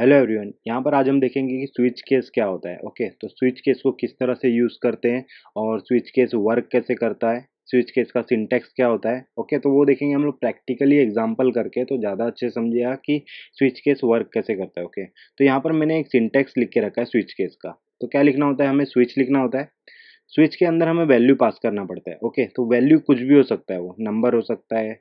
Hello everyone यहाँ पर आज हम देखेंगे कि स्विच केस क्या होता है ओके तो स्विच केस को किस तरह से यूज़ करते हैं और स्विच केस वर्क कैसे करता है स्विच केस का सिंटेक्स क्या होता है ओके तो वो देखेंगे हम लोग प्रैक्टिकली एग्जांपल करके तो ज़्यादा अच्छे समझेगा कि स्विच केस वर्क कैसे करता है ओके तो यहाँ पर मैंने एक सिंटेक्स लिख के रखा है स्विच केस का तो क्या लिखना होता है हमें स्विच लिखना होता है स्विच के अंदर हमें वैल्यू पास करना पड़ता है ओके तो वैल्यू कुछ भी हो सकता है वो नंबर हो सकता है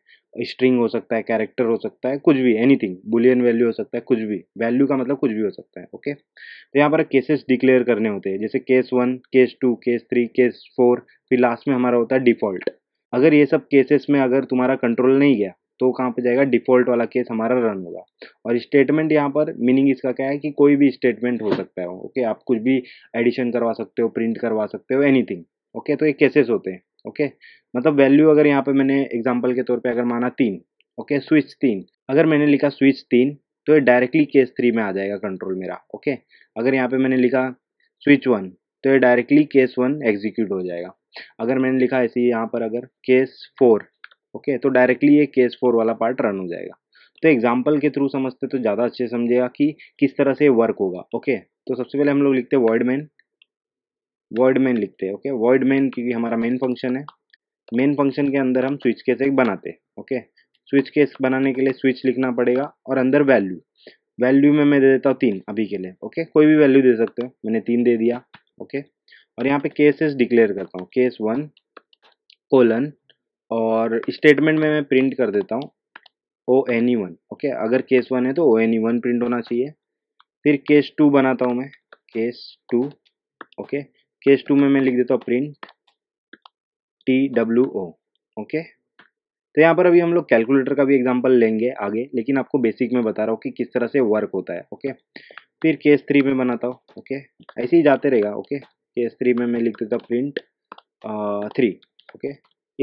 स्ट्रिंग हो सकता है कैरेक्टर हो सकता है कुछ भी एनीथिंग बुलियन वैल्यू हो सकता है कुछ भी वैल्यू का मतलब कुछ भी हो सकता है ओके तो यहाँ पर केसेस डिक्लेयर करने होते हैं जैसे case one case two case three case four फिर लास्ट में हमारा होता है डिफॉल्ट अगर ये सब केसेस में अगर तुम्हारा कंट्रोल नहीं गया तो कहाँ पर जाएगा डिफॉल्ट वाला केस हमारा रन होगा और स्टेटमेंट यहाँ पर मीनिंग इसका क्या है कि कोई भी स्टेटमेंट हो सकता है ओके आप कुछ भी एडिशन करवा सकते हो प्रिंट करवा सकते हो एनीथिंग ओके तो ये केसेस होते हैं ओके मतलब वैल्यू अगर यहाँ पे मैंने एग्जाम्पल के तौर पे अगर माना तीन ओके स्विच तीन अगर मैंने लिखा स्विच तीन तो ये डायरेक्टली केस थ्री में आ जाएगा कंट्रोल मेरा ओके अगर यहाँ पे मैंने लिखा स्विच वन तो ये डायरेक्टली केस वन एग्जीक्यूट हो जाएगा अगर मैंने लिखा ऐसे यहाँ पर अगर केस फोर ओके तो डायरेक्टली ये केस फोर वाला पार्ट रन हो जाएगा तो एग्जाम्पल के थ्रू समझते तो ज़्यादा अच्छे समझेगा कि किस तरह से वर्क होगा ओके तो सबसे पहले हम लोग लिखते हैं वर्ड मैन वर्ड मैन लिखते हैं ओके वर्ड मैन क्योंकि हमारा मेन फंक्शन है मेन फंक्शन के अंदर हम स्विच केस एक बनाते हैं ओके स्विच केस बनाने के लिए स्विच लिखना पड़ेगा और अंदर वैल्यू वैल्यू में मैं दे देता हूँ तीन अभी के लिए ओके कोई भी वैल्यू दे सकते हो मैंने तीन दे दिया ओके और यहाँ पे केसेस डिक्लेयर करता हूँ केस वन कोलन और स्टेटमेंट में मैं प्रिंट कर देता हूँ ओ एनी वन ओके अगर केस वन है तो ओ एनी वन प्रिंट होना चाहिए फिर केस टू बनाता हूँ मैं case two okay case two में मैं लिख देता हूँ print T W O okay तो यहाँ पर अभी हम लोग कैलकुलेटर का भी एग्जांपल लेंगे आगे लेकिन आपको बेसिक में बता रहा हूँ कि किस तरह से वर्क होता है ओके फिर केस थ्री में बनाता हूँ ओके ऐसे ही जाते रहेगा ओके केस थ्री में मैं लिख देता हूँ प्रिंट थ्री ओके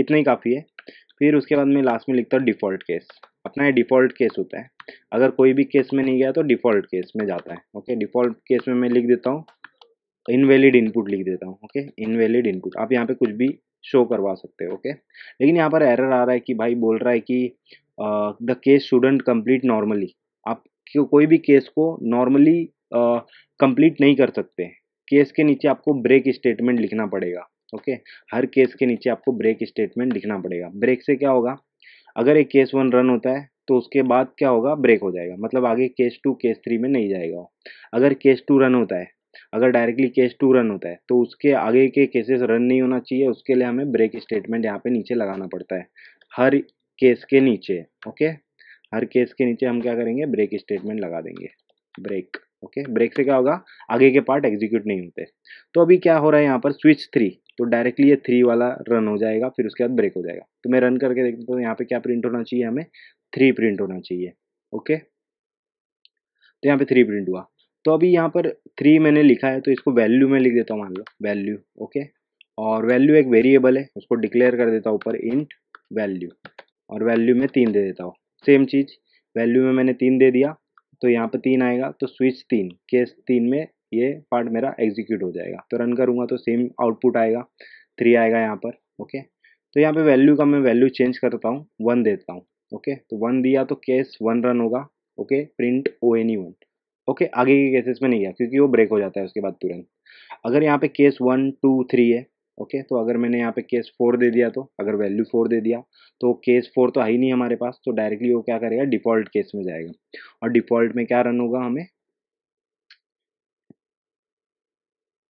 इतना ही काफ़ी है फिर उसके बाद मैं लास्ट में लिखता हूँ डिफ़ॉल्ट केस अपना ये डिफ़ॉल्ट केस होता है अगर कोई भी केस में नहीं गया तो डिफ़ॉल्ट केस में जाता है ओके डिफ़ॉल्ट केस में मैं लिख देता हूँ इनवैलिड इनपुट लिख देता हूँ ओके इनवैलिड इनपुट आप यहाँ पे कुछ भी शो करवा सकते हो ओके लेकिन यहाँ पर एरर आ रहा है कि भाई बोल रहा है कि the case student complete normally आप कोई भी केस को नॉर्मली कंप्लीट uh, नहीं कर सकते केस के नीचे आपको ब्रेक स्टेटमेंट लिखना पड़ेगा ओके हर केस के नीचे आपको ब्रेक स्टेटमेंट लिखना पड़ेगा ब्रेक से क्या होगा अगर एक केस वन रन होता है तो उसके बाद क्या होगा ब्रेक हो जाएगा मतलब आगे केस टू केस थ्री में नहीं जाएगा अगर केस टू रन होता है अगर डायरेक्टली केस टू रन होता है तो उसके आगे के केसेस रन नहीं होना चाहिए उसके लिए हमें ब्रेक स्टेटमेंट यहाँ पे नीचे लगाना पड़ता है हर केस के नीचे ओके हर केस के नीचे हम क्या करेंगे ब्रेक स्टेटमेंट लगा देंगे ब्रेक ओके ब्रेक से क्या होगा आगे के पार्ट एग्जीक्यूट नहीं होते तो अभी क्या हो रहा है यहाँ पर स्विच थ्री तो डायरेक्टली ये थ्री वाला रन हो जाएगा फिर उसके बाद ब्रेक हो जाएगा तो मैं रन करके देखता हूँ तो यहाँ पे क्या प्रिंट होना चाहिए हमें थ्री प्रिंट होना चाहिए ओके तो यहाँ पे थ्री प्रिंट हुआ तो अभी यहाँ पर थ्री मैंने लिखा है तो इसको वैल्यू में लिख देता हूँ मान लो वैल्यू ओके और वैल्यू एक वेरिएबल है उसको डिक्लेयर कर देता हूँ ऊपर इंट वैल्यू और वैल्यू में तीन दे देता हूँ सेम चीज़ वैल्यू में मैंने तीन दे दिया तो यहाँ पर तीन आएगा तो स्विच तीन केस तीन में ये पार्ट मेरा एग्जीक्यूट हो जाएगा तो रन करूँगा तो सेम आउटपुट आएगा थ्री आएगा यहाँ पर ओके तो यहाँ पर वैल्यू का मैं वैल्यू चेंज करता हूँ वन देता हूँ ओके तो वन दिया तो केस वन रन होगा okay print O any one okay आगे के केसेस में नहीं गया क्योंकि वो ब्रेक हो जाता है उसके बाद तुरंत अगर यहाँ पे केस वन टू थ्री है ओके तो अगर मैंने यहाँ पे केस फोर दे दिया तो अगर वैल्यू फोर दे दिया तो केस फोर तो है ही नहीं हमारे पास तो डायरेक्टली वो क्या करेगा डिफॉल्ट केस में जाएगा और डिफॉल्ट में क्या रन होगा हमें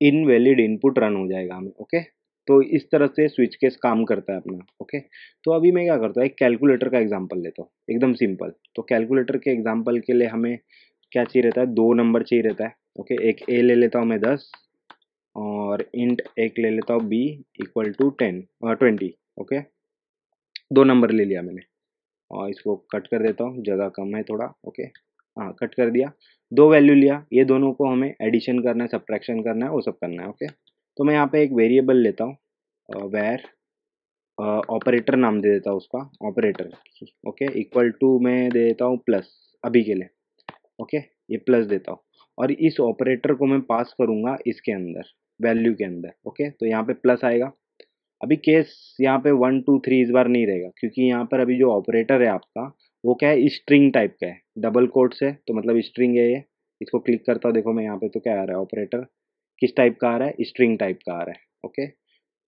इनवैलिड इनपुट रन हो जाएगा हमें ओके तो इस तरह से स्विच केस काम करता है अपना ओके तो अभी मैं क्या करता हूँ एक कैलकुलेटर का एग्जाम्पल लेता हूँ एकदम सिंपल तो कैलकुलेटर के एग्जाम्पल के लिए हमें क्या चाहिए रहता है दो नंबर चाहिए रहता है ओके एक ए ले लेता हूँ मैं दस और इंट एक ले लेता हूँ B equal to ten twenty okay दो नंबर ले लिया मैंने और इसको कट कर देता हूँ जगह कम है थोड़ा ओके हाँ कट कर दिया दो वैल्यू लिया ये दोनों को हमें एडिशन करना है सब्ट्रैक्शन करना है वो सब करना है ओके तो मैं यहाँ पे एक वेरिएबल लेता हूँ वेर ऑपरेटर नाम दे देता हूँ उसका ऑपरेटर ओके इक्वल टू मैं दे देता हूँ प्लस अभी के लिए ओके ये प्लस देता हूँ और इस ऑपरेटर को मैं पास करूँगा इसके अंदर वैल्यू के अंदर ओके तो यहाँ पे प्लस आएगा अभी केस यहाँ पे वन टू थ्री इस बार नहीं रहेगा क्योंकि यहाँ पर अभी जो ऑपरेटर है आपका वो क्या है स्ट्रिंग टाइप का है डबल कोट्स है तो मतलब स्ट्रिंग है ये इसको क्लिक करता हूँ देखो मैं यहाँ पे तो क्या आ रहा है ऑपरेटर किस टाइप का आ रहा है स्ट्रिंग टाइप का आ रहा है ओके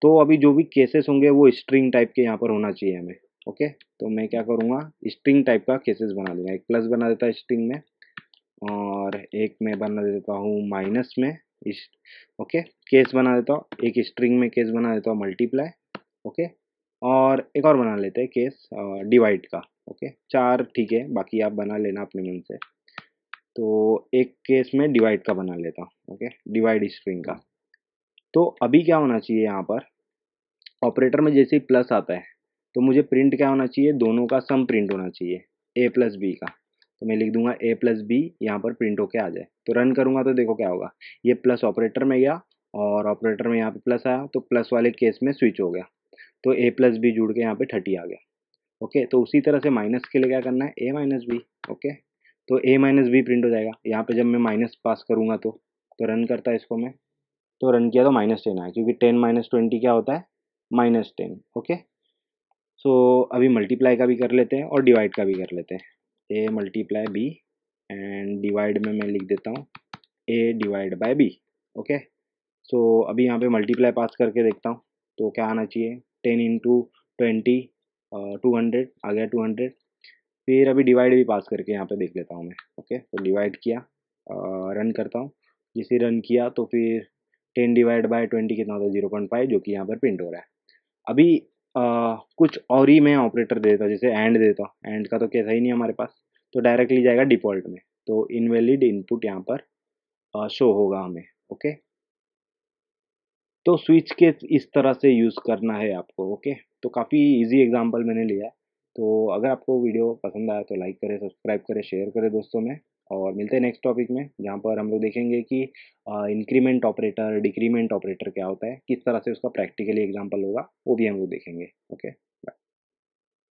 तो अभी जो भी केसेस होंगे वो स्ट्रिंग टाइप के यहाँ पर होना चाहिए हमें ओके तो मैं क्या करूँगा स्ट्रिंग टाइप का केसेस बना दूंगा एक प्लस बना देता है स्ट्रिंग में और एक मैं बना देता हूँ माइनस में इस ओके केस बना देता हूँ एक स्ट्रिंग में केस बना देता हूँ मल्टीप्लाई ओके और एक और बना लेते हैं केस डिवाइड का ओके चार ठीक है बाकी आप बना लेना अपने मन से तो एक केस में डिवाइड का बना लेता हूँ ओके डिवाइड स्ट्रिंग का तो अभी क्या होना चाहिए यहाँ पर ऑपरेटर में जैसे प्लस आता है तो मुझे प्रिंट क्या होना चाहिए दोनों का सम प्रिंट होना चाहिए ए प्लस बी का तो मैं लिख दूंगा ए प्लस बी यहाँ पर प्रिंट होके आ जाए तो रन करूँगा तो देखो क्या होगा ये प्लस ऑपरेटर में गया और ऑपरेटर में यहाँ पे प्लस आया तो प्लस वाले केस में स्विच हो गया तो ए प्लस बी जुड़ के यहाँ पे थर्टी आ गया ओके तो उसी तरह से माइनस के लिए क्या करना है ए माइनस बी ओके तो ए माइनस बी प्रिंट हो जाएगा यहाँ पे जब मैं माइनस पास करूँगा तो तो रन करता है इसको मैं तो रन किया तो माइनस टेन आया क्योंकि टेन माइनस ट्वेंटी क्या होता है माइनस टेन ओके सो अभी मल्टीप्लाई का भी कर लेते हैं और डिवाइड का भी कर लेते हैं A multiply B and divide में मैं लिख देता हूँ A divide by B okay so अभी यहाँ पे मल्टीप्लाई पास करके देखता हूँ तो क्या आना चाहिए ten into twenty two hundred आ गया टू हंड्रेड फिर अभी डिवाइड भी पास करके यहाँ पे देख लेता हूँ मैं ओके okay? तो डिवाइड किया रन uh, करता हूँ जिसे रन किया तो फिर टेन डिवाइड बाय ट्वेंटी कितना होता है ज़ीरो पॉइंट फाइव जो कि यहाँ पर प्रिंट हो रहा है अभी आ, कुछ और ही में ऑपरेटर देता जैसे एंड देता एंड का तो कैसा ही नहीं हमारे पास तो डायरेक्टली जाएगा डिफ़ॉल्ट में तो इनवैलिड इनपुट यहाँ पर आ, शो होगा हमें ओके तो स्विच के इस तरह से यूज़ करना है आपको ओके तो काफ़ी इजी एग्जांपल मैंने लिया तो अगर आपको वीडियो पसंद आया तो लाइक करें सब्सक्राइब करें शेयर करें दोस्तों में और मिलते हैं नेक्स्ट टॉपिक में जहाँ पर हम लोग देखेंगे कि इंक्रीमेंट ऑपरेटर डिक्रीमेंट ऑपरेटर क्या होता है किस तरह से उसका प्रैक्टिकली एग्जाम्पल होगा वो भी हम लोग देखेंगे ओके बाय